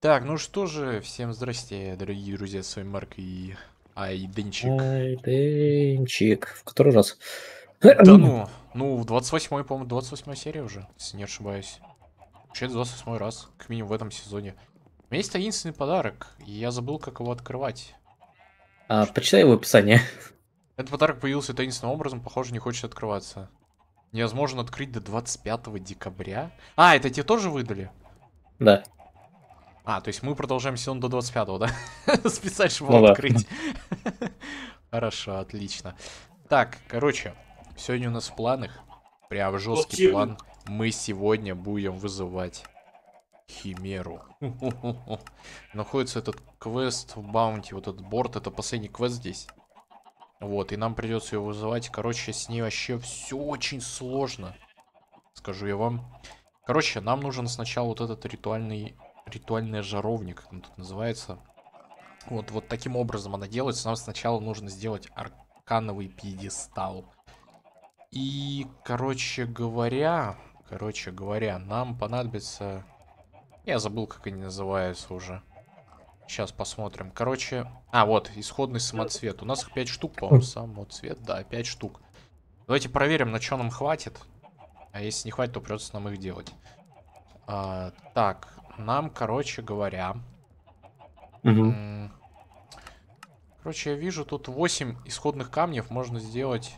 Так, ну что же, всем здрасте, дорогие друзья, с вами Марк и Айденчик. Айденчик. В который раз? Да ну, ну, в 28-й, по-моему, 28 серия уже, если не ошибаюсь. Вообще, 28 раз, к минимум в этом сезоне. У меня есть таинственный подарок, и я забыл, как его открывать. А, что? почитай его описание. Этот подарок появился таинственным образом, похоже, не хочет открываться. Невозможно открыть до 25 декабря. А, это тебе тоже выдали? Да. А, то есть мы продолжаем сезон до 25-го, да? Списать, чтобы ну, открыть. Да. Хорошо, отлично. Так, короче, сегодня у нас в планах, прям жесткий план, мы сегодня будем вызывать Химеру. Находится этот квест в баунти, вот этот борт, это последний квест здесь. Вот, и нам придется ее вызывать. Короче, с ней вообще все очень сложно. Скажу я вам. Короче, нам нужен сначала вот этот ритуальный ритуальная жаровня, как она тут называется. Вот, вот таким образом она делается. Нам сначала нужно сделать аркановый пьедестал. И, короче говоря, короче говоря, нам понадобится... Я забыл, как они называются уже. Сейчас посмотрим. Короче, а, вот, исходный самоцвет. У нас их 5 штук, по-моему, самоцвет. Да, 5 штук. Давайте проверим, на что нам хватит. А если не хватит, то придется нам их делать. А, так, нам, короче говоря... Угу. Короче, я вижу, тут 8 исходных камнев можно сделать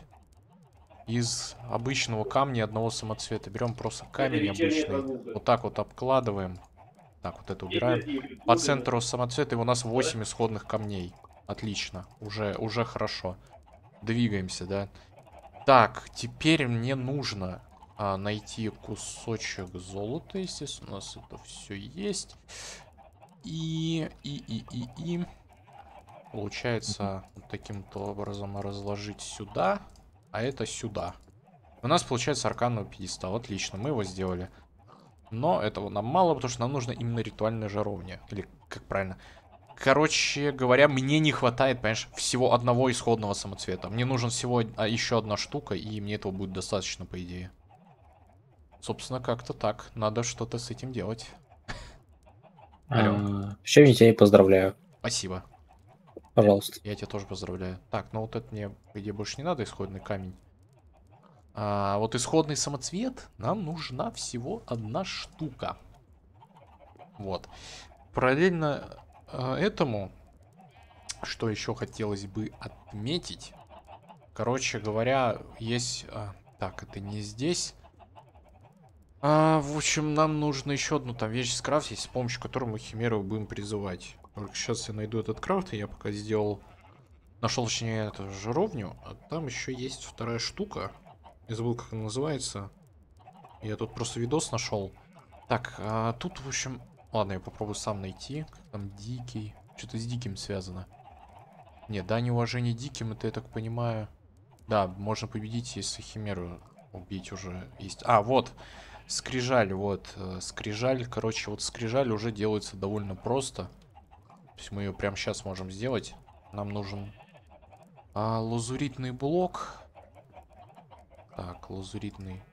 из обычного камня одного самоцвета. Берем просто камень обычный, вот так вот обкладываем. Так, вот это убираем. По центру самоцвета и у нас 8 исходных камней. Отлично, уже, уже хорошо. Двигаемся, да? Так, теперь мне нужно а, найти кусочек золота, естественно, у нас это все есть. И, и, и, и, и, получается, вот таким-то образом разложить сюда, а это сюда. У нас получается аркановый пьедестал, отлично, мы его сделали. Но этого нам мало, потому что нам нужно именно ритуальная жаровня, или как правильно... Короче говоря, мне не хватает, понимаешь, всего одного исходного самоцвета. Мне нужен всего а, еще одна штука, и мне этого будет достаточно, по идее. Собственно, как-то так. Надо что-то с этим делать. Алло. А, я тебя и поздравляю. Спасибо. Пожалуйста. Я тебя тоже поздравляю. Так, ну вот это мне, где больше не надо, исходный камень. А, вот исходный самоцвет нам нужна всего одна штука. Вот. Параллельно а, этому, что еще хотелось бы отметить. Короче говоря, есть... А, так, это не здесь. А, в общем, нам нужно еще одну там вещь скрафтить, с помощью которой мы химеру будем призывать. Только сейчас я найду этот крафт, и я пока сделал... Нашел, точнее, эту жаровню, а там еще есть вторая штука. Я забыл, как она называется. Я тут просто видос нашел. Так, а тут, в общем... Ладно, я попробую сам найти. Как там дикий... Что-то с диким связано. Не, да, неуважение диким, это, я так понимаю... Да, можно победить, если химеру убить уже есть. А, вот! Вот! Скрижаль, вот. Э, скрижаль, короче, вот скрижаль уже делается довольно просто. То есть мы ее прямо сейчас можем сделать. Нам нужен а, лазуритный блок. Так, лазуритный.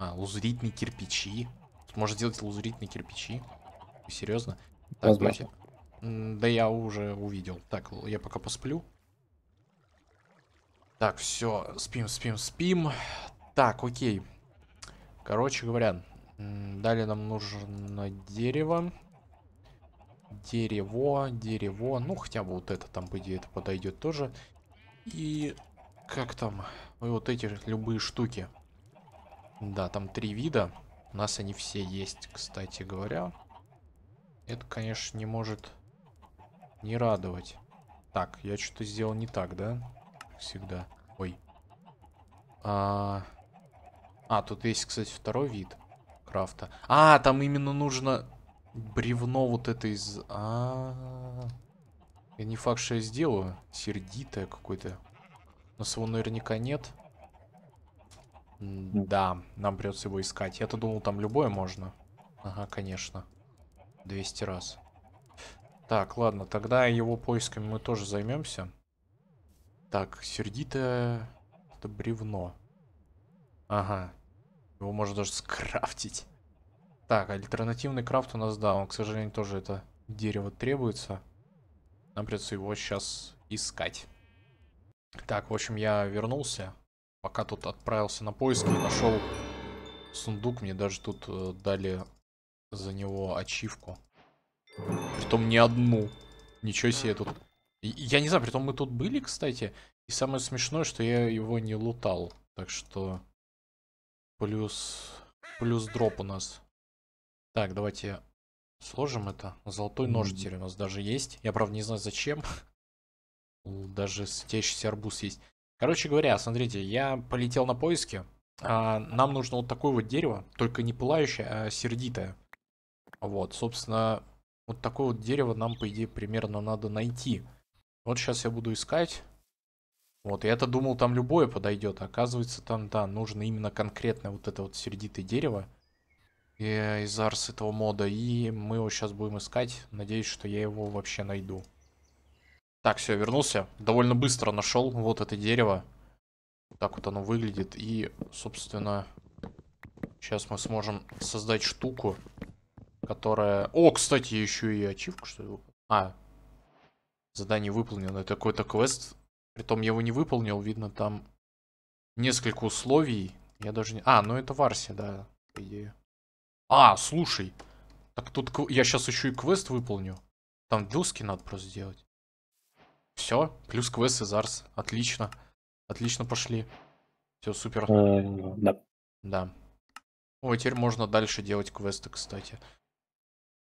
А, лазуритные кирпичи. Тут можно делать лазуритные кирпичи. Серьезно? Так, Возможно. давайте. Да я уже увидел. Так, я пока посплю. Так, все, спим, спим, спим. Так, окей. Короче говоря, далее нам нужно дерево. Дерево, дерево. Ну, хотя бы вот это там, по идее, это подойдет тоже. И как там? Ну, и вот эти любые штуки. Да, там три вида. У нас они все есть, кстати говоря. Это, конечно, не может не радовать. Так, я что-то сделал не так, да? всегда. Ой. А, -а, -а. А, тут есть, кстати, второй вид крафта. А, там именно нужно бревно вот это из... А, -а, -а. Я не факт, что я сделаю. Сердитое какое-то. Но своего наверняка нет. Да, нам придется его искать. Я-то думал, там любое можно. Ага, конечно. 200 раз. Так, ладно, тогда его поисками мы тоже займемся. Так, сердитое... Это бревно. Ага, его можно даже скрафтить. Так, альтернативный крафт у нас, да, он, к сожалению, тоже это дерево требуется. Нам придется его сейчас искать. Так, в общем, я вернулся. Пока тут отправился на поиски, нашел сундук. Мне даже тут э, дали за него ачивку. Притом не одну. Ничего себе тут. Я не знаю, притом мы тут были, кстати. И самое смешное, что я его не лутал. Так что Плюс... Плюс дроп у нас. Так, давайте сложим это. Золотой нож теперь у нас даже есть. Я, правда, не знаю, зачем. Даже светящийся арбуз есть. Короче говоря, смотрите, я полетел на поиски. А, нам нужно вот такое вот дерево, только не пылающее, а сердитое. Вот, собственно, вот такое вот дерево нам, по идее, примерно надо найти. Вот сейчас я буду искать. Вот, я-то думал, там любое подойдет. оказывается, там, да, нужно именно конкретно вот это вот сердитое дерево э, из арс этого мода. И мы его сейчас будем искать. Надеюсь, что я его вообще найду. Так, все, вернулся. Довольно быстро нашел вот это дерево. Так вот оно выглядит. И, собственно, сейчас мы сможем создать штуку, которая... О, кстати, еще и ачивку, что ли? А, задание выполнено. Это какой-то квест Притом я его не выполнил, видно там несколько условий. Я даже не... А, ну это Варси, да, по идее. А, слушай, так тут к... я сейчас еще и квест выполню. Там доски надо просто сделать. Все, плюс квест из Арс. Отлично. Отлично пошли. Все, супер. Э, да. Да. Ой, теперь можно дальше делать квесты, кстати.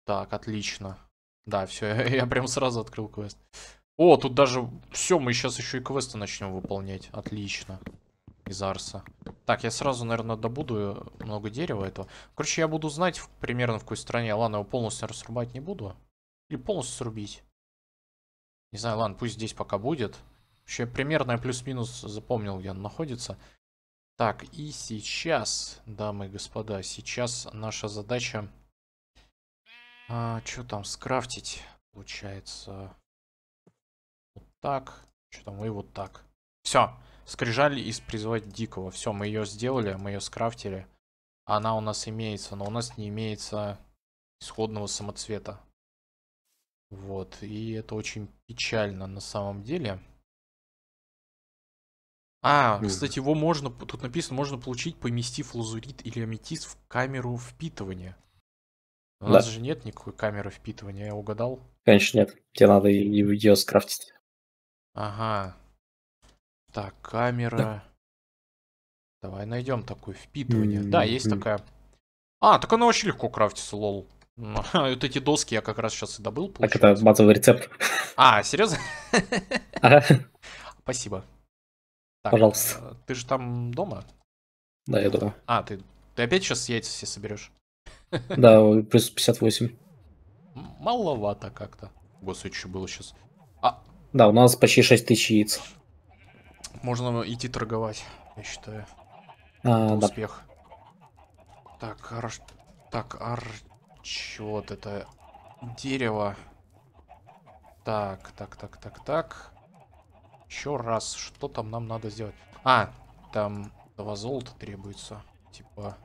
Так, отлично. Да, все, я, я прям сразу открыл квест. О, тут даже... Все, мы сейчас еще и квесты начнем выполнять. Отлично. Из Арса. Так, я сразу, наверное, добуду э, много дерева этого. Короче, я буду знать примерно в какой стране. Ладно, его полностью разрубать не буду. Или полностью срубить. Не знаю, ладно, пусть здесь пока будет. Вообще, примерно плюс-минус запомнил, где он находится. Так, и сейчас, дамы и господа, сейчас наша задача... А, что там, скрафтить, получается так. Что там? мы вот так. Все. Скрижали из призвать дикого. Все, мы ее сделали, мы ее скрафтили. Она у нас имеется, но у нас не имеется исходного самоцвета. Вот. И это очень печально на самом деле. А, кстати, его можно, тут написано, можно получить, поместив лазурит или аметист в камеру впитывания. У да. нас же нет никакой камеры впитывания, я угадал? Конечно нет, тебе надо ее скрафтить. Ага. Так, камера. Да. Давай найдем такое впитывание. Mm -hmm. Да, есть такая. А, так она очень легко крафтится, лол. Вот эти доски я как раз сейчас и добыл. Получается. Так это базовый рецепт. А, серьезно? Спасибо. Пожалуйста. Э, ты же там дома? Да, я дома. А, ты, ты опять сейчас яйца все соберешь? Да, плюс 58. Маловато как-то. Господи, что было сейчас? Да, у нас почти 6 тысяч яиц. Можно идти торговать, я считаю. А, да. Успех. Так, ар... Так, арч... Вот это... Дерево. Так, так, так, так, так. Еще раз, что там нам надо сделать? А, там два золота требуется. Типа...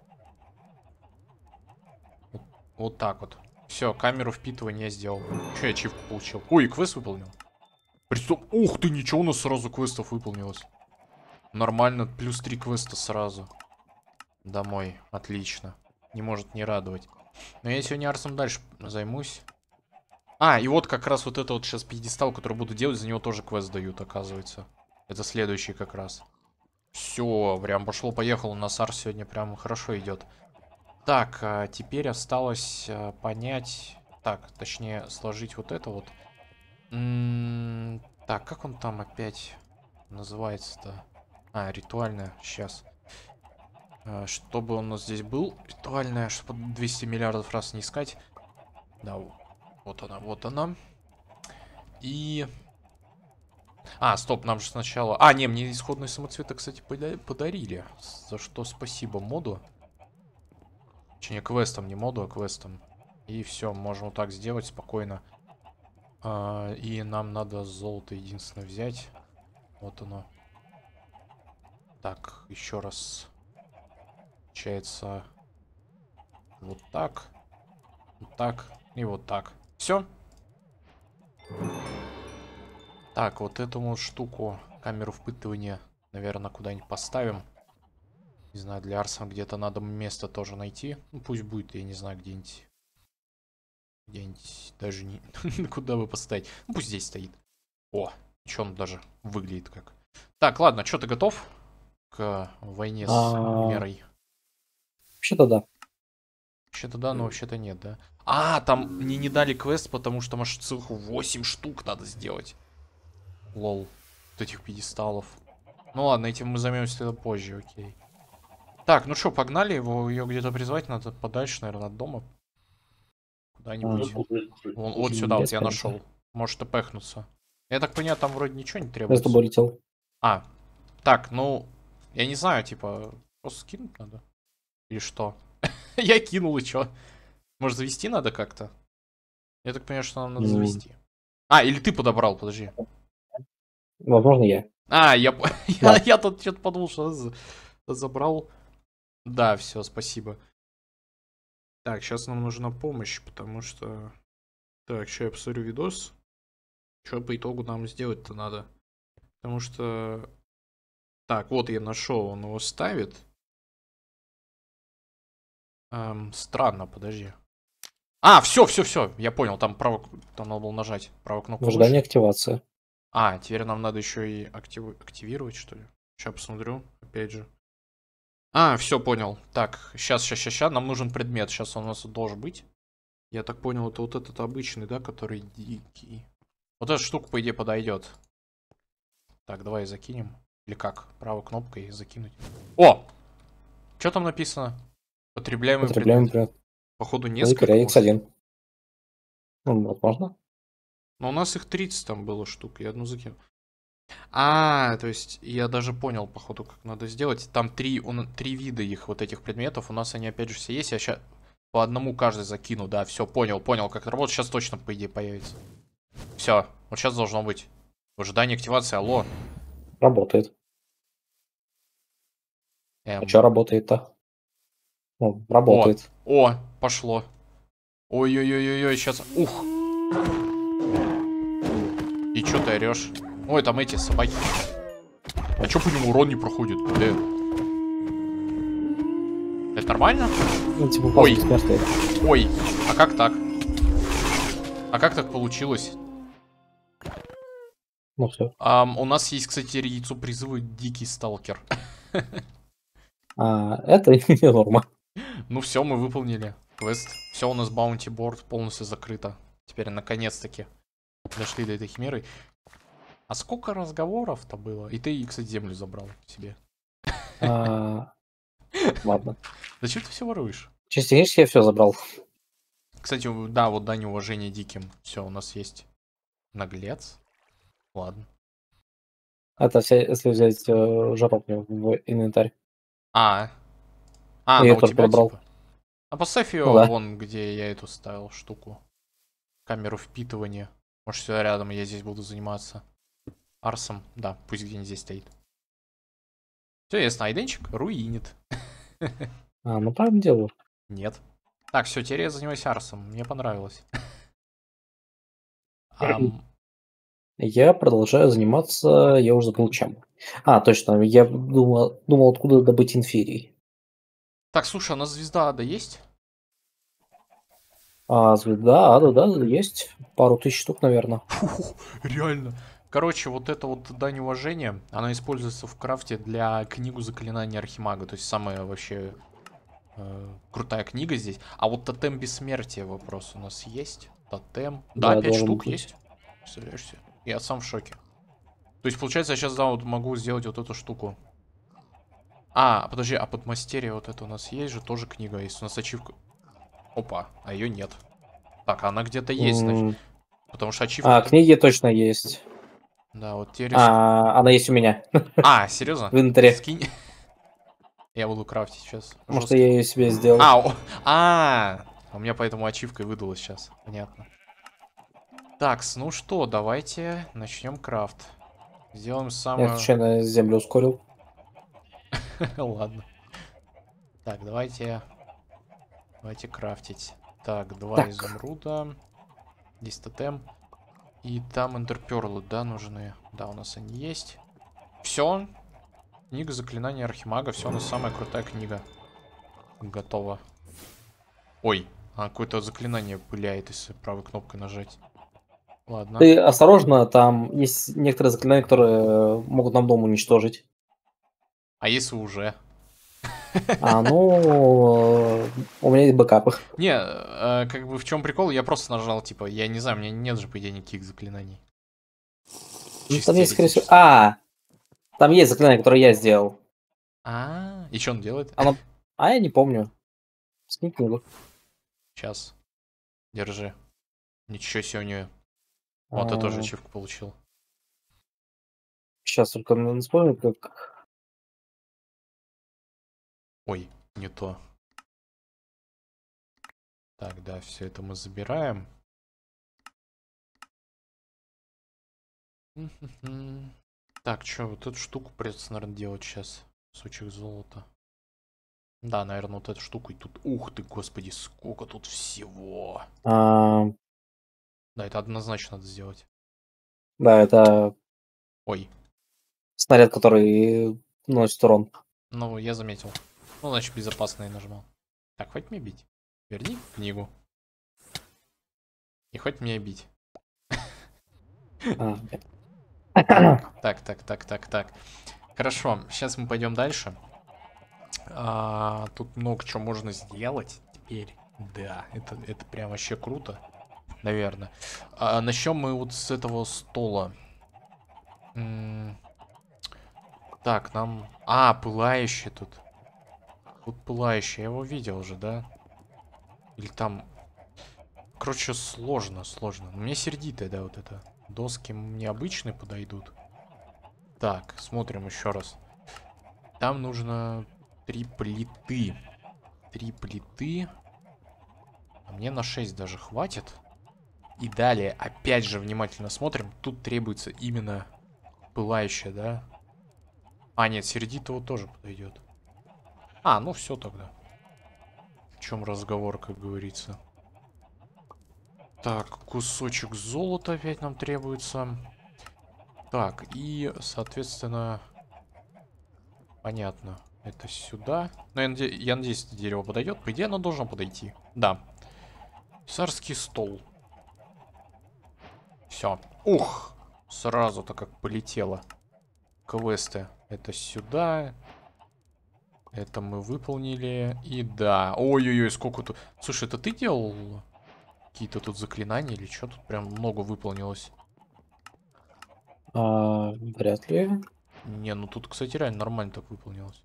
Вот, вот так вот. Все, камеру впитывания сделал. Че я ачивку получил? Ой, квест выполнил. Причем, ух ты, ничего у нас сразу квестов выполнилось. Нормально, плюс три квеста сразу. Домой, отлично. Не может не радовать. Но я сегодня Арсом дальше займусь. А, и вот как раз вот это вот сейчас пьедестал, который буду делать, за него тоже квест дают, оказывается. Это следующий как раз. Все, прям пошло-поехало, у нас Арс сегодня прям хорошо идет. Так, а теперь осталось а, понять... Так, точнее, сложить вот это вот так, как он там опять называется-то? А, ритуальная, сейчас. Э, чтобы он у нас здесь был, ритуальная, чтобы 200 миллиардов раз не искать. Да, вот она, вот она. И... А, стоп, нам же сначала... А, не, мне исходные самоцветы, кстати, подарили. За что спасибо моду. Точнее, квестом, не моду, а квестом. И все, можем вот так сделать спокойно. А, и нам надо золото единственно взять. Вот оно. Так, еще раз. Получается вот так, вот так и вот так. Все. Так, вот эту вот штуку, камеру впытывания, наверное, куда-нибудь поставим. Не знаю, для Арса где-то надо место тоже найти. Ну, пусть будет, я не знаю, где-нибудь где-нибудь даже не... Куда бы поставить? Ну, пусть здесь стоит. О, что он даже выглядит как. Так, ладно, что ты готов к войне с а, Мерой? Вообще-то да. Вообще-то да, но вообще-то нет, да? А, там мне не дали квест, потому что может целых 8 штук надо сделать. Лол. Вот этих пьедесталов. Ну ладно, этим мы займемся тогда позже, окей. Так, ну что, погнали. Его, ее где-то призвать надо подальше, наверное, от дома. Куда-нибудь. Вон, вот сюда вот я нашел. Может опехнуться. Я так понимаю, там вроде ничего не требуется. Я с тобой летел. А. Так, ну, я не знаю, типа, просто скинуть надо? Или что? я кинул, и что? Может, завести надо как-то? Я так понимаю, что нам надо ну. завести. А, или ты подобрал, подожди. Возможно, я. А, я, я, я тут что-то подумал, что забрал. Да, все, спасибо. Так, сейчас нам нужна помощь, потому что... Так, сейчас я посмотрю видос. Что по итогу нам сделать-то надо? Потому что... Так, вот я нашел, он его ставит. Эм, странно, подожди. А, все, все, все, я понял, там право, там надо было нажать правую кнопку. Ожидание активация. А, теперь нам надо еще и актив... активировать, что ли? Сейчас посмотрю, опять же. А, все, понял. Так, сейчас, сейчас, сейчас, сейчас. Нам нужен предмет. Сейчас он у нас должен быть. Я так понял, это вот этот обычный, да, который дикий. Вот эта штука, по идее, подойдет. Так, давай закинем. Или как? Правой кнопкой закинуть. О! Что там написано? Потребляемый, Потребляемый предмет. предмет. Походу ну несколько. Ну, x Ну, возможно. Но у нас их 30 там было штук. Я одну закину. А, то есть я даже понял, походу, как надо сделать. Там три, он, три вида их вот этих предметов. У нас они опять же все есть. Я сейчас по одному каждый закину. Да, все, понял, понял, как это работает. Сейчас точно, по идее, появится. Все, вот сейчас должно быть. ожидание активации, алло. Работает. Эм. А что работает-то? Ну, работает. О, о пошло. Ой-ой-ой-ой, сейчас... Ух! И что ты орешь? Ой, там эти собаки. А чё по нему урон не проходит? Блин. Это нормально? Ну, типа, Ой. Ой, а как так? А как так получилось? Ну все. А, у нас есть, кстати, яйцо призывы Дикий Сталкер. А, это не норма. Ну все, мы выполнили квест. Все у нас баунти борд полностью закрыто. Теперь наконец-таки дошли до этой химеры. А сколько разговоров-то было? И ты, кстати, землю забрал себе. А, ладно. Зачем ты все воруешь? Частично я все забрал. Кстати, да, вот дань уважения диким. Все, у нас есть наглец. Ладно. Это все, если взять э, жопу мне в инвентарь. А. А, я она ну, у тебя пробрал. Типа а поставь ее ну вон, где я эту ставил штуку. Камеру впитывания. Может, все рядом, я здесь буду заниматься. Арсом. Да, пусть где-нибудь здесь стоит. Все ясно, айденчик руинит. А, ну так дело. Нет. Так, все, теперь я занимаюсь Арсом. Мне понравилось. Um... Я продолжаю заниматься, я уже забыл чем. А, точно, я думал, думал откуда добыть инферий. Так, слушай, а у нас звезда ада есть? А, звезда ада, да, есть. Пару тысяч штук, наверное. Фу, реально. Короче, вот это вот дань уважения, она используется в крафте для книгу заклинания Архимага. То есть самая вообще э, крутая книга здесь. А вот тотем бессмертия вопрос у нас есть. Тотем. Да, да 5 штук быть. есть. Представляешь Я сам в шоке. То есть, получается, я сейчас, да, вот могу сделать вот эту штуку. А, подожди, а подмастерье вот это у нас есть же тоже книга. Есть у нас ачивка. Опа, а ее нет. Так, а она где-то есть, значит. Потому что ачивка... А, книги точно есть. Да, вот теперь... А, она есть у меня. А, серьезно? В инвентаре. Скинь. Я буду крафтить сейчас. Может, я ее себе сделал. А, о... а, у меня поэтому ачивкой выдалось сейчас. Понятно. Так, ну что, давайте начнем крафт. Сделаем самое... Я случайно землю ускорил. Ладно. Так, давайте... Давайте крафтить. Так, два так. изумруда. 10 тотем. И там интерперлы, да, нужны. Да, у нас они есть. Все. Книга заклинания Архимага. Все, у нас самая крутая книга. Готово. Ой, а какое-то заклинание пыляет, если правой кнопкой нажать. Ладно. Ты осторожно, там есть некоторые заклинания, которые могут нам дом уничтожить. А если уже? А, ну, у меня есть бэкапы. Не, э, как бы в чем прикол, я просто нажал, типа, я не знаю, у меня нет же, по идее, никаких заклинаний. Ну, там есть, скорее всего... А, там есть заклинание, которое я сделал. А, и что он делает? Оно... А я не помню. Скинь книгу. Сейчас. Держи. Ничего себе у нее. Вот, я тоже ачивку получил. Сейчас только вспомню, как Ой, не то. Так, да, все это мы забираем. Так, что, вот эту штуку придется, наверное, делать сейчас. Сучек золота. Да, наверное, вот эту штуку. И тут, ух ты, господи, сколько тут всего. А. Да, это однозначно надо сделать. Да, это... Ой. Снаряд, который наносит урон. Ну, я заметил. Ну, значит, безопасный нажимал. Так, хоть мне бить. Верни книгу. И хоть меня бить. А, так, так, так, так, так. Хорошо, сейчас мы пойдем дальше. А, тут много чего можно сделать теперь. Да, это, это прям вообще круто. Наверное. А, начнем мы вот с этого стола. М -м так, нам... А, пылающий тут. Тут пылающий, я его видел уже, да? Или там... Короче, сложно, сложно. Мне сердитое, да, вот это. Доски мне обычные подойдут. Так, смотрим еще раз. Там нужно три плиты. Три плиты. А мне на 6 даже хватит. И далее, опять же, внимательно смотрим. Тут требуется именно пылающая, да? А, нет, сердитого тоже подойдет. А, ну все тогда. В чем разговор, как говорится. Так, кусочек золота опять нам требуется. Так, и, соответственно... Понятно. Это сюда. Но я, наде... я надеюсь, это дерево подойдет. По идее, оно должно подойти. Да. Царский стол. Все. Ух! Сразу-то как полетело. Квесты. Это сюда. Это мы выполнили. И да. Ой-ой-ой, сколько тут... Слушай, это ты делал какие-то тут заклинания или что? Тут прям много выполнилось. А, вряд ли. Не, ну тут, кстати, реально нормально так выполнилось.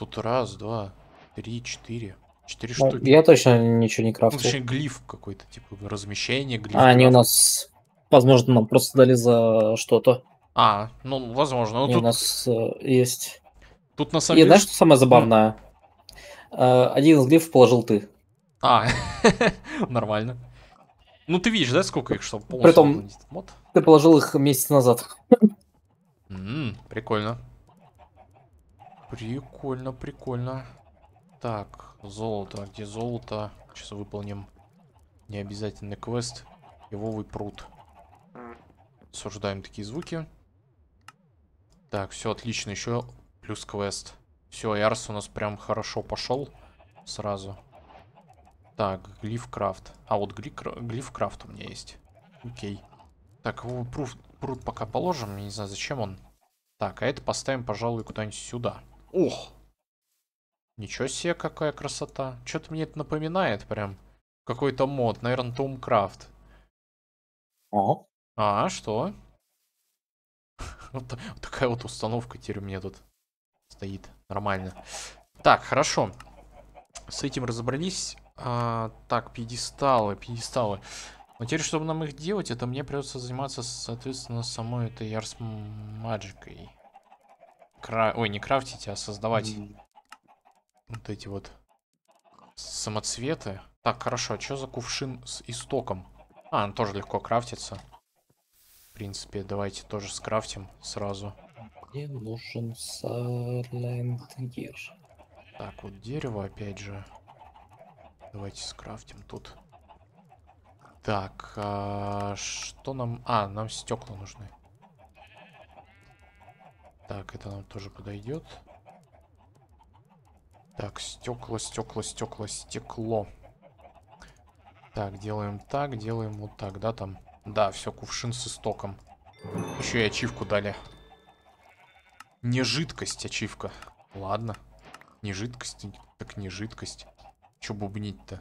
Тут раз, два, три, четыре. Четыре ну, штуки. Я точно ничего не крафтил. Ну, точнее, глиф какой-то, типа размещение, глиф. А, они у нас, возможно, нам просто дали за что-то. А, ну, возможно. Ну, тут... У нас э, есть... Тут на самом и знаешь, что самое забавное? Э, один из глифов положил ты. А, нормально. Ну ты видишь, да, сколько их, чтобы полностью Притом, вот. ты положил их месяц назад. М прикольно. Прикольно, прикольно. Так, золото. Где золото? Сейчас выполним необязательный квест. Ивовый пруд. Суждаем такие звуки. Так, все отлично. Еще плюс квест. Все, Ярс у нас прям хорошо пошел сразу. Так, глифкрафт. А вот глифкрафт у меня есть. Окей. Так, его пруд, пруд пока положим. Я не знаю, зачем он. Так, а это поставим, пожалуй, куда-нибудь сюда. Ох! Ничего себе, какая красота. Что-то мне это напоминает прям. Какой-то мод. Наверное, Томкрафт. Ого. А, что? Вот такая вот установка теперь у меня тут стоит. Нормально. Так, хорошо. С этим разобрались. А, так, пьедесталы, пьедесталы. Но теперь, чтобы нам их делать, это мне придется заниматься, соответственно, самой этой Ярс Маджикой. Кра... Ой, не крафтить, а создавать mm. вот эти вот самоцветы. Так, хорошо, а что за кувшин с истоком? А, он тоже легко крафтится. В принципе, давайте тоже скрафтим сразу. Мне нужен салентгир. Так, вот дерево опять же. Давайте скрафтим тут. Так, а что нам... А, нам стекла нужны. Так, это нам тоже подойдет. Так, стекла, стекла, стекла, стекло. Так, делаем так, делаем вот так, да, там? Да, все, кувшин с истоком. Еще и ачивку дали. Не жидкость, ачивка. Ладно. Не жидкость, так не жидкость. Че бубнить-то?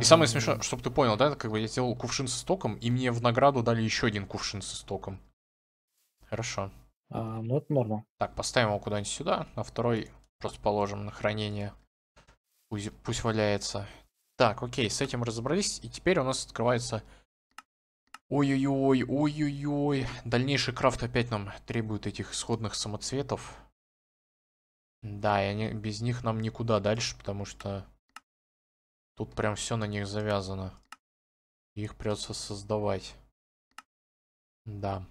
И самое смешное, чтобы ты понял, да, как бы я сделал кувшин со стоком, и мне в награду дали еще один кувшин со стоком. Хорошо. А, ну, это норма. Так, поставим его куда-нибудь сюда, а второй просто положим на хранение. Пусть, пусть валяется. Так, окей, с этим разобрались. И теперь у нас открывается Ой-ой-ой, ой-ой-ой. Дальнейший крафт опять нам требует этих исходных самоцветов. Да, и они, без них нам никуда дальше, потому что тут прям все на них завязано. их придется создавать. Да.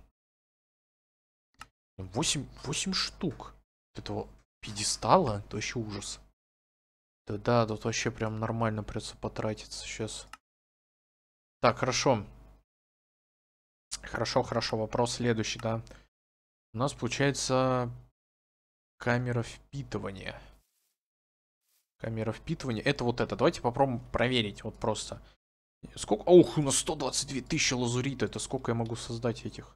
8, 8 штук этого пьедестала, это вообще ужас. Да, да, тут вообще прям нормально придется потратиться сейчас. Так, хорошо. Хорошо, хорошо. Вопрос следующий, да. У нас получается камера впитывания. Камера впитывания. Это вот это. Давайте попробуем проверить. Вот просто. Сколько? Ох, у нас 122 тысячи лазурита. Это сколько я могу создать этих?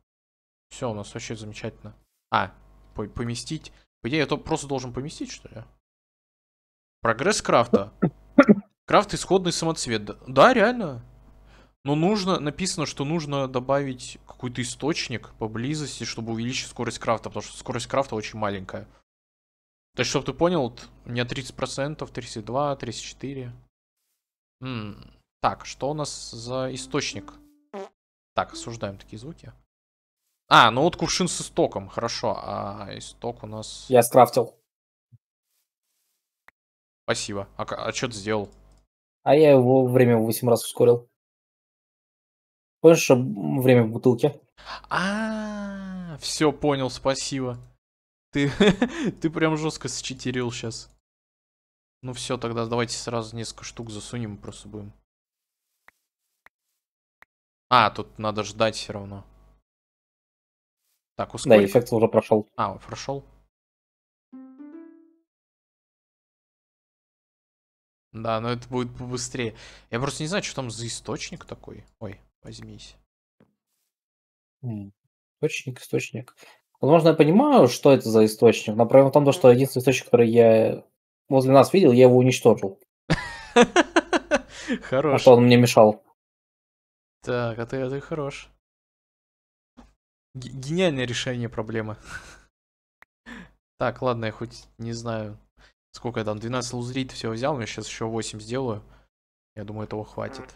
Все, у нас вообще замечательно. А, по поместить. По идее, я то просто должен поместить, что ли? Прогресс крафта. Крафт исходный самоцвет. Да, реально. Но нужно, написано, что нужно добавить какой-то источник поблизости, чтобы увеличить скорость крафта, потому что скорость крафта очень маленькая. То есть, чтобы ты понял, вот, у меня 30%, 32, 34. М -м так, что у нас за источник? Так, осуждаем такие звуки. А, ну вот кувшин с истоком, хорошо. А исток у нас... Я скрафтил. Спасибо. А, а что ты сделал? А я его время в 8 раз ускорил. Помнишь, время в бутылке? А, все понял, спасибо. Ты, ты прям жестко счетерил сейчас. Ну все, тогда давайте сразу несколько штук засунем, просто будем. А, тут надо ждать все равно. Так, ускорить. Да, эффект уже прошел. А, прошел. Да, но это будет побыстрее. Я просто не знаю, что там за источник такой. Ой, возьмись. Источник, источник. Возможно, я понимаю, что это за источник, но проблема в том, то, что единственный источник, который я возле нас видел, я его уничтожил. А что он мне мешал. Так, а ты, а ты хорош. гениальное решение проблемы. Так, ладно, я хоть не знаю, сколько я там, 12 лузрит все взял, но сейчас еще 8 сделаю. Я думаю, этого хватит.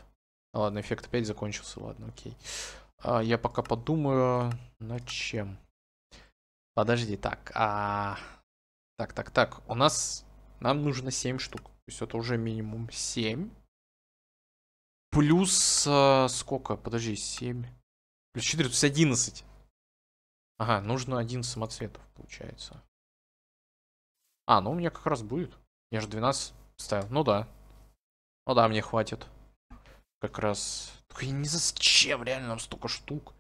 А, ладно, эффект опять закончился, ладно, окей. А, я пока подумаю, над чем. Подожди, так, а... Так, так, так, у нас... Нам нужно 7 штук, то есть это уже минимум 7. Плюс а, сколько? Подожди, 7. Плюс 4, то есть 11. Ага, нужно 11 самоцветов, получается. А, ну у меня как раз будет. Я же 12 ставил. Ну да. Ну да, мне хватит как раз... Только я не знаю, зачем реально нам столько штук.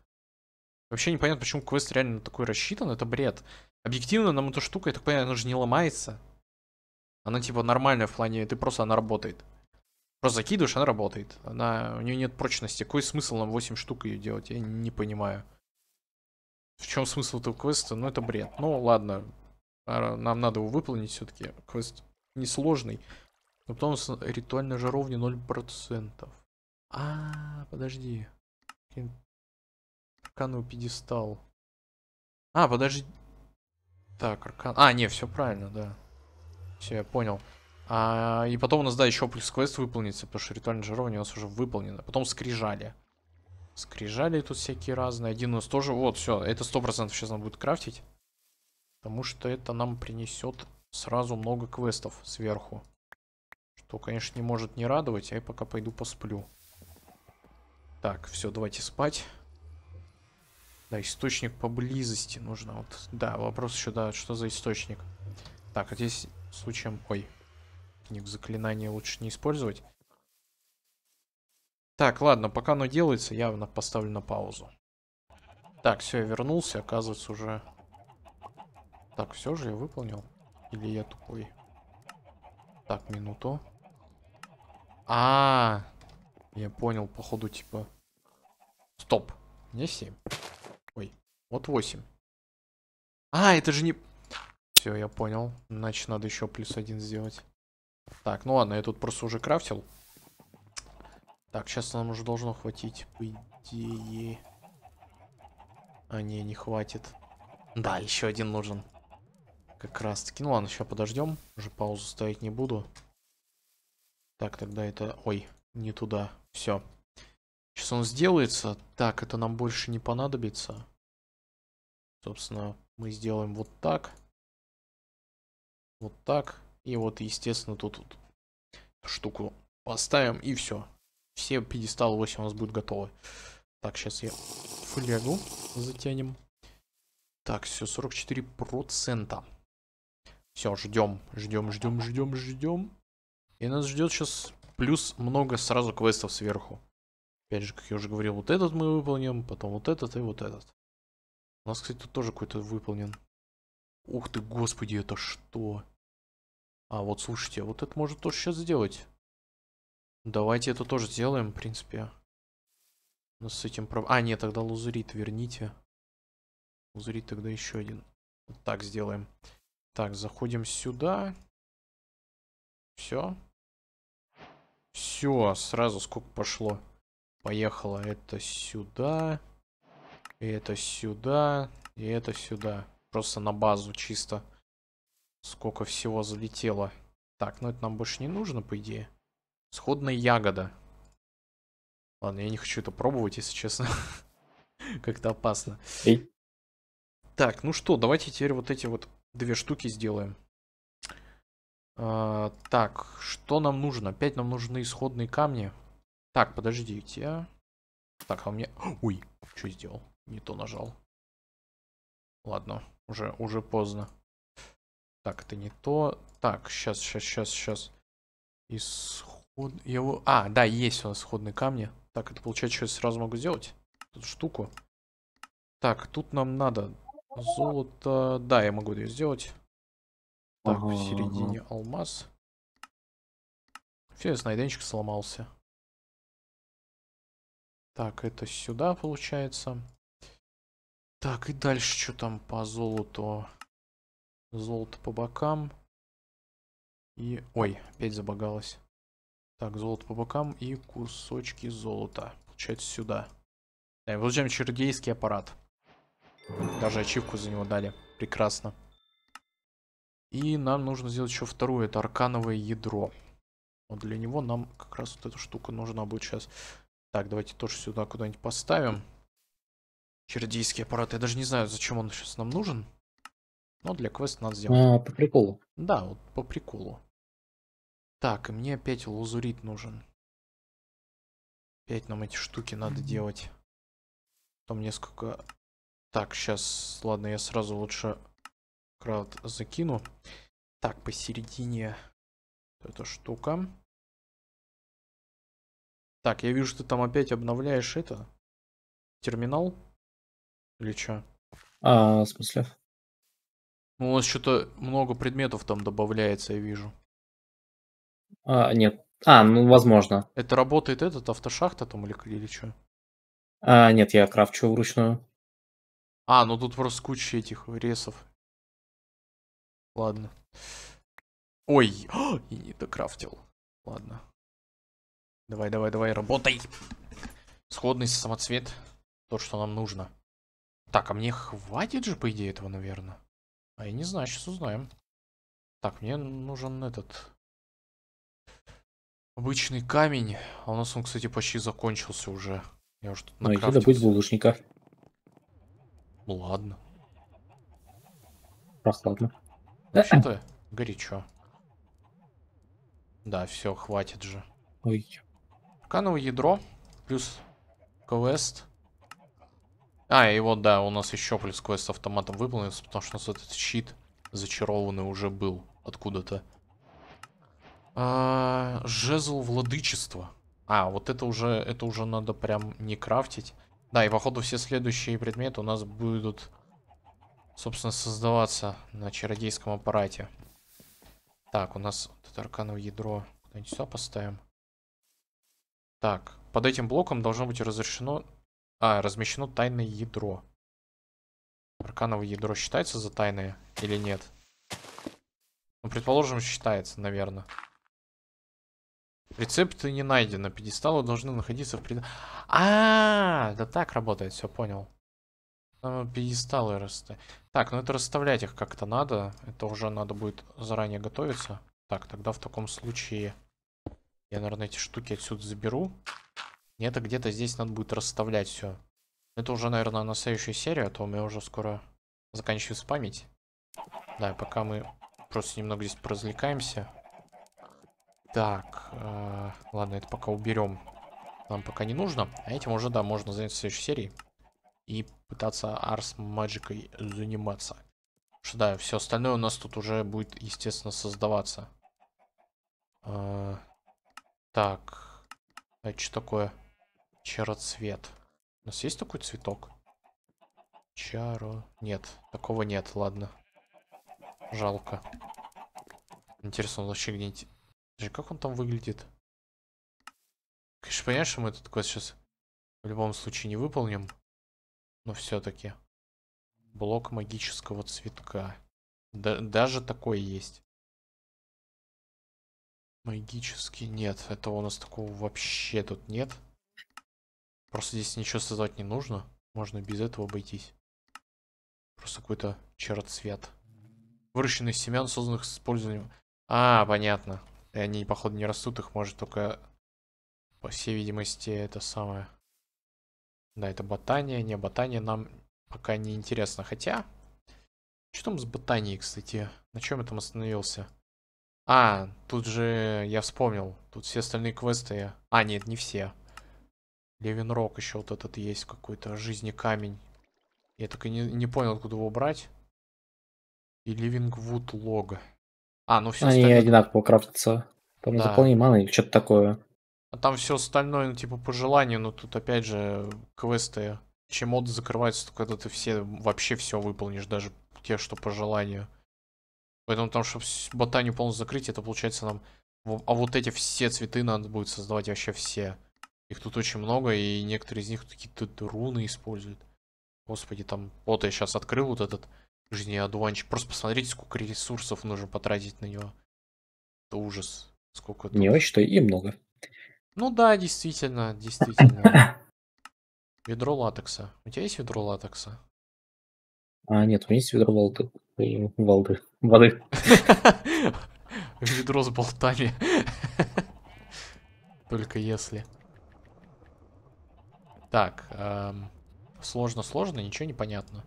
Вообще непонятно, почему квест реально такой рассчитан, это бред. Объективно нам эта штука, я так понимаю, она же не ломается. Она типа нормальная в плане, ты просто она работает. Просто закидываешь, она работает. Она, у нее нет прочности. Какой смысл нам 8 штук ее делать? Я не понимаю. В чем смысл этого квеста? Ну это бред. Ну ладно, а, нам надо его выполнить все-таки. Квест несложный. Но потом ритуальная жаровня 0%. А, подожди. Аркану пьедестал. А, подожди. Так, аркан... А, не, все правильно, да. Все, я понял. А, и потом у нас, да, еще плюс квест выполнится, потому что ритуальное жарование у нас уже выполнено. А потом скрижали. Скрижали тут всякие разные. Один у нас тоже... Вот, все, это 100% сейчас нам будет крафтить. Потому что это нам принесет сразу много квестов сверху. Что, конечно, не может не радовать. А я пока пойду посплю. Так, все, давайте спать. Да, источник поблизости нужно. Вот, да, вопрос еще, да, что за источник. Так, а здесь случаем... Ой, книг заклинания лучше не использовать. Так, ладно, пока оно делается, явно поставлю на паузу. Так, все, я вернулся, оказывается, уже... Так, все же я выполнил? Или я тупой? Так, минуту. А, -а, -а я понял, походу, типа... Стоп. Не 7. Ой, вот 8. А, это же не... Все, я понял. Значит, надо еще плюс один сделать. Так, ну ладно, я тут просто уже крафтил. Так, сейчас нам уже должно хватить, по идее. А, не, не хватит. Да, еще один нужен. Как раз таки. Ну ладно, сейчас подождем. Уже паузу ставить не буду. Так, тогда это... Ой, не туда. Все. Сейчас он сделается. Так, это нам больше не понадобится. Собственно, мы сделаем вот так. Вот так. И вот, естественно, тут вот эту штуку поставим и все. Все пьедесталы 8 у нас будут готовы. Так, сейчас я флягу затянем. Так, все, 44%. Все, ждем, ждем, ждем, ждем, ждем. И нас ждет сейчас плюс много сразу квестов сверху. Опять же, как я уже говорил, вот этот мы выполним, потом вот этот и вот этот. У нас, кстати, тут тоже какой-то выполнен. Ух ты, господи, это что? А, вот слушайте, вот это может тоже сейчас сделать. Давайте это тоже сделаем, в принципе. У нас с этим проб... А, нет, тогда лузерит верните. Лузерит тогда еще один. Вот так сделаем. Так, заходим сюда. Все. Все, сразу сколько пошло. Поехала, это сюда. И это сюда. И это сюда. Просто на базу чисто. Сколько всего залетело. Так, ну это нам больше не нужно, по идее. Сходная ягода. Ладно, я не хочу это пробовать, если честно. Как-то опасно. Эй. Так, ну что, давайте теперь вот эти вот две штуки сделаем. А, так, что нам нужно? Опять нам нужны исходные камни. Так, подождите. Так, а у меня... Ой, что сделал? Не то нажал. Ладно, уже, уже поздно. Так, это не то. Так, сейчас, сейчас, сейчас, сейчас. Исход... его... А, да, есть у нас исходные камни. Так, это получается, что я сразу могу сделать? Эту штуку. Так, тут нам надо золото... Да, я могу ее сделать. Так, ага, в середине ага. алмаз. Все, снайденчик сломался. Так, это сюда получается. Так, и дальше что там по золоту? Золото по бокам. И... Ой, опять забагалось. Так, золото по бокам и кусочки золота. Получается сюда. Да, и получаем чердейский аппарат. Даже ачивку за него дали. Прекрасно. И нам нужно сделать еще вторую. Это аркановое ядро. Вот для него нам как раз вот эта штука нужна будет сейчас. Так, давайте тоже сюда куда-нибудь поставим. Чердийский аппарат. Я даже не знаю, зачем он сейчас нам нужен. Но для квеста надо сделать. А, по приколу. Да, вот по приколу. Так, и мне опять лазурит нужен. Опять нам эти штуки надо делать. Там несколько... Так, сейчас... Ладно, я сразу лучше крафт закину. Так, посередине эта штука. Так, я вижу, что ты там опять обновляешь это. Терминал? Или что? А, в смысле? Ну, у нас что-то много предметов там добавляется, я вижу. А, нет. А, ну, возможно. Это работает этот автошахта там или, или что? А, нет, я крафчу вручную. А, ну тут просто куча этих ресов. Ладно. Ой, я не докрафтил. Ладно. Давай, давай, давай, работай. Сходный самоцвет. То, что нам нужно. Так, а мне хватит же, по идее, этого, наверное. А я не знаю, сейчас узнаем. Так, мне нужен этот... Обычный камень. А у нас он, кстати, почти закончился уже. Я уже тут накрафтил. Ну, добыть булыжника. Ну, ладно. Прохладно. Вообще-то горячо. Да, все, хватит же. Ой. Кановое ядро. Плюс квест. А, и вот, да, у нас еще плюс квест автоматом выполнится, потому что у нас этот щит зачарованный уже был откуда-то. А, жезл владычества. А, вот это уже, это уже надо прям не крафтить. Да, и походу все следующие предметы у нас будут, собственно, создаваться на чародейском аппарате. Так, у нас вот это ядро куда-нибудь сюда поставим. Так, под этим блоком должно быть разрешено... А, размещено тайное ядро. Аркановое ядро считается за тайное или нет? Ну, предположим, считается, наверное. Рецепты не найдено. Пьедесталы должны находиться в пред... А, -а, а, да так работает, все понял. Там пьедесталы расставить. Так, ну это расставлять их как-то надо. Это уже надо будет заранее готовиться. Так, тогда в таком случае... Я, наверное, эти штуки отсюда заберу. Мне это где-то здесь надо будет расставлять все. Это уже, наверное, на следующую серию, а то у меня уже скоро заканчивается память. Да, пока мы просто немного здесь поразвлекаемся. Так, э, ладно, это пока уберем. Нам пока не нужно. А этим уже, да, можно заняться следующей серии. И пытаться Арс Маджикой заниматься. Что да, все остальное у нас тут уже будет, естественно, создаваться. Э, так. А это что такое? Чароцвет. У нас есть такой цветок? Чаро... Нет, такого нет, ладно. Жалко. Интересно, он вообще где-нибудь... Как он там выглядит? Конечно, понятно, что мы этот квест сейчас в любом случае не выполним. Но все-таки. Блок магического цветка. Да даже такой есть. Магически нет. Этого у нас такого вообще тут нет. Просто здесь ничего создавать не нужно. Можно без этого обойтись. Просто какой-то черт свет из семян, созданных с использованием... А, понятно. И они, походу, не растут. Их может только, по всей видимости, это самое... Да, это ботания, не ботания нам пока не интересно. Хотя, что там с ботанией, кстати? На чем я там остановился? А, тут же я вспомнил. Тут все остальные квесты. А, нет, не все. Левин Рок еще вот этот есть какой-то жизни камень. Я так и не, не понял, откуда его брать. И Ливингвуд Лог. А, ну все Они одинаково крафтятся. Там да. заполни маны или что-то такое. А там все остальное, ну, типа, по желанию, но тут опять же квесты. Чем моды закрываются, когда ты все вообще все выполнишь, даже те, что по желанию. Поэтому там, чтобы ботанию полностью закрыть, это получается нам... А вот эти все цветы надо будет создавать вообще все. Их тут очень много, и некоторые из них какие-то руны используют. Господи, там... Вот я сейчас открыл вот этот жизнеодуванчик. Просто посмотрите, сколько ресурсов нужно потратить на него. Это ужас. Сколько это... Не очень, что и много. Ну да, действительно, действительно. ведро латекса. У тебя есть ведро латекса? А, нет, у меня есть ведро э, валды. валды. Воды. Ведро с болтами. Только если. Так, сложно-сложно, эм, ничего не понятно.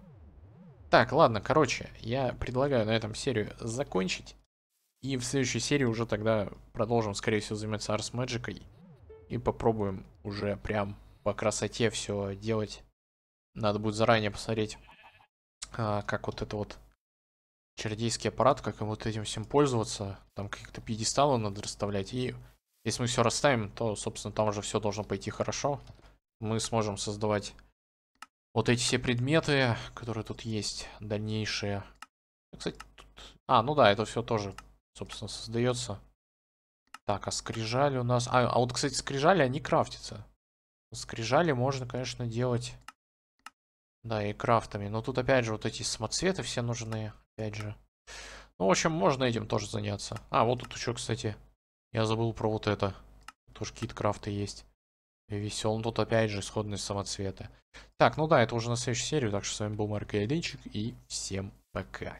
Так, ладно, короче, я предлагаю на этом серию закончить. И в следующей серии уже тогда продолжим, скорее всего, заниматься Арс Мэджикой. И попробуем уже прям по красоте все делать. Надо будет заранее посмотреть, а, как вот это вот чародейский аппарат, как вот этим всем пользоваться. Там какие-то пьедесталы надо расставлять. И если мы все расставим, то, собственно, там уже все должно пойти хорошо. Мы сможем создавать вот эти все предметы, которые тут есть, дальнейшие. Ну, кстати, тут... А, ну да, это все тоже, собственно, создается. Так, а скрижали у нас... А, а вот, кстати, скрижали, они крафтятся. Скрижали можно, конечно, делать... Да, и крафтами. Но тут опять же вот эти самоцветы все нужны. Опять же. Ну, в общем, можно этим тоже заняться. А, вот тут еще, кстати, я забыл про вот это. Тоже какие-то есть. Весел. Ну, тут опять же исходные самоцветы. Так, ну да, это уже на следующую серию. Так что с вами был Марк Ядынчик. И всем пока.